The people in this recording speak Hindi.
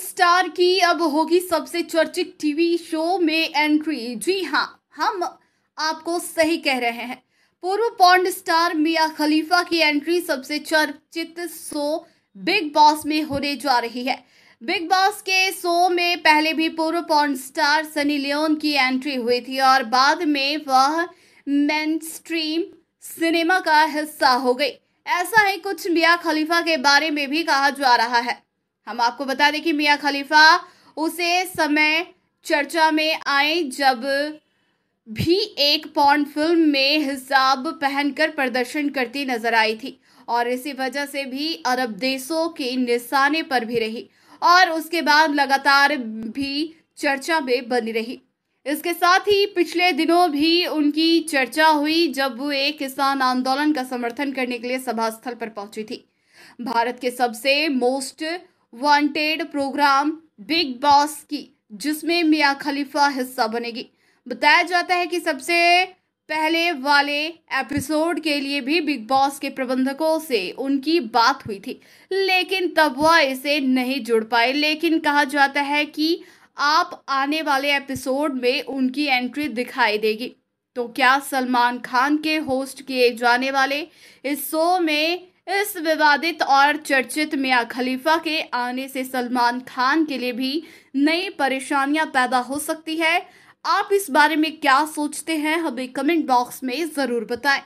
स्टार की अब होगी सबसे चर्चित टीवी शो में एंट्री जी हाँ हम आपको सही कह रहे हैं पूर्व पॉन्ड स्टार मिया खलीफा की एंट्री सबसे चर्चित शो बिग बॉस में होने जा रही है बिग बॉस के शो में पहले भी पूर्व पॉन्ड स्टार सनी लियोन की एंट्री हुई थी और बाद में वह मेन स्ट्रीम सिनेमा का हिस्सा हो गई ऐसा ही कुछ मिया खलीफा के बारे में भी कहा जा रहा है हम आपको बता दें कि मियाँ खलीफा उसे समय चर्चा में आए जब भी एक पॉन्ड फिल्म में हिजाब पहनकर प्रदर्शन करती नजर आई थी और इसी वजह से भी अरब देशों के निशाने पर भी रही और उसके बाद लगातार भी चर्चा में बनी रही इसके साथ ही पिछले दिनों भी उनकी चर्चा हुई जब वो एक किसान आंदोलन का समर्थन करने के लिए सभा स्थल पर पहुंची थी भारत के सबसे most wanted programme Bigg Boss की जिसमें मियाँ खलीफा हिस्सा बनेगी बताया जाता है कि सबसे पहले वाले एपिसोड के लिए भी बिग बॉस के प्रबंधकों से उनकी बात हुई थी लेकिन तब वह इसे नहीं जुड़ पाए लेकिन कहा जाता है कि आप आने वाले एपिसोड में उनकी एंट्री दिखाई देगी तो क्या सलमान खान के होस्ट किए जाने वाले इस शो में इस विवादित और चर्चित मियां खलीफा के आने से सलमान खान के लिए भी नई परेशानियां पैदा हो सकती है आप इस बारे में क्या सोचते हैं हमें कमेंट बॉक्स में ज़रूर बताएं